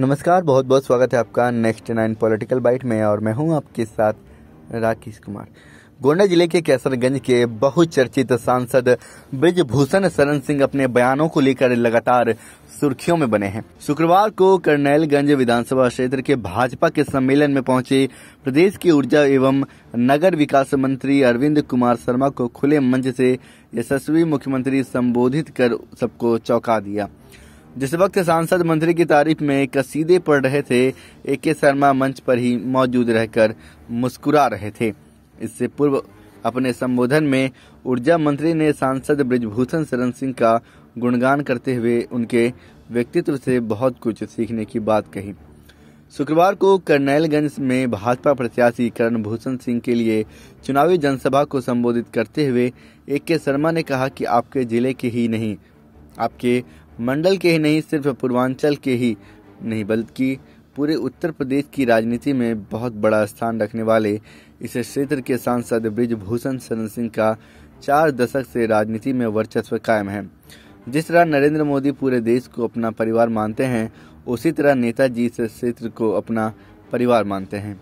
नमस्कार बहुत बहुत स्वागत है आपका नेक्स्ट नाइन पॉलिटिकल बाइट में और मैं हूं आपके साथ राकेश कुमार गोंडा जिले के कैसरगंज के बहुचर्चित सांसद ब्रिजभूषण शरण सिंह अपने बयानों को लेकर लगातार सुर्खियों में बने हैं शुक्रवार को करनैलगंज विधानसभा क्षेत्र के भाजपा के सम्मेलन में पहुंचे प्रदेश के ऊर्जा एवं नगर विकास मंत्री अरविंद कुमार शर्मा को खुले मंच से यशस्वी मुख्यमंत्री संबोधित कर सबको चौंका दिया जिस वक्त सांसद मंत्री की तारीफ में कसीदे पढ़ रहे थे ए के शर्मा मंच पर ही मौजूद रहकर मुस्कुरा रहे थे इससे पूर्व अपने संबोधन में ऊर्जा मंत्री ने सांसद ब्रिजभूषण शरण सिंह का गुणगान करते हुए उनके व्यक्तित्व से बहुत कुछ सीखने की बात कही शुक्रवार को करनैलगंज में भाजपा प्रत्याशी करण भूषण सिंह के लिए चुनावी जनसभा को संबोधित करते हुए ए के शर्मा ने कहा कि आपके जिले के ही नहीं आपके मंडल के ही नहीं सिर्फ पूर्वांचल के ही नहीं बल्कि पूरे उत्तर प्रदेश की राजनीति में बहुत बड़ा स्थान रखने वाले इस क्षेत्र के सांसद ब्रिजभूषण शरण सिंह का चार दशक से राजनीति में वर्चस्व कायम है जिस तरह नरेंद्र मोदी पूरे देश को अपना परिवार मानते हैं उसी तरह नेताजी इस क्षेत्र को अपना परिवार मानते हैं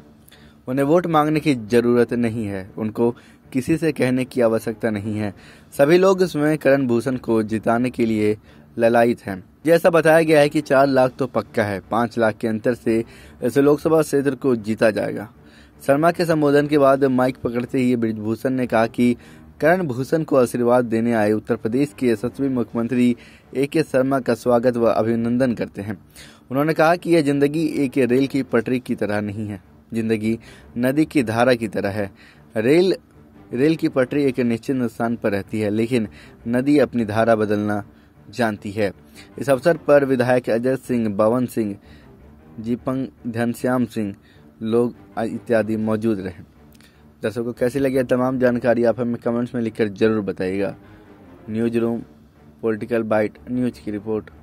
उन्हें वोट मांगने की जरूरत नहीं है उनको किसी से कहने की आवश्यकता नहीं है सभी लोग स्वयं करण भूषण को जिताने के लिए ललायत हैं जैसा बताया गया है कि चार लाख तो पक्का है पांच लाख के अंतर से इस लोकसभा क्षेत्र को जीता जाएगा शर्मा के संबोधन के बाद माइक पकड़ते ही ब्रिजभूषण ने कहा कि करण भूषण को आशीर्वाद देने आए उत्तर प्रदेश के यशस्वी मुख्यमंत्री ए के शर्मा का स्वागत व अभिनंदन करते हैं उन्होंने कहा कि यह जिंदगी एक रेल की पटरी की तरह नहीं है जिंदगी नदी की धारा की तरह है रेल रेल की पटरी एक निश्चित स्थान पर रहती है लेकिन नदी अपनी धारा बदलना जानती है इस अवसर पर विधायक अजय सिंह बवन सिंह जीपंग धनश्याम सिंह लोग इत्यादि मौजूद रहे दर्शकों कैसी लगी तमाम जानकारी आप हमें कमेंट्स में लिखकर जरूर बताइएगा news room political byte news की रिपोर्ट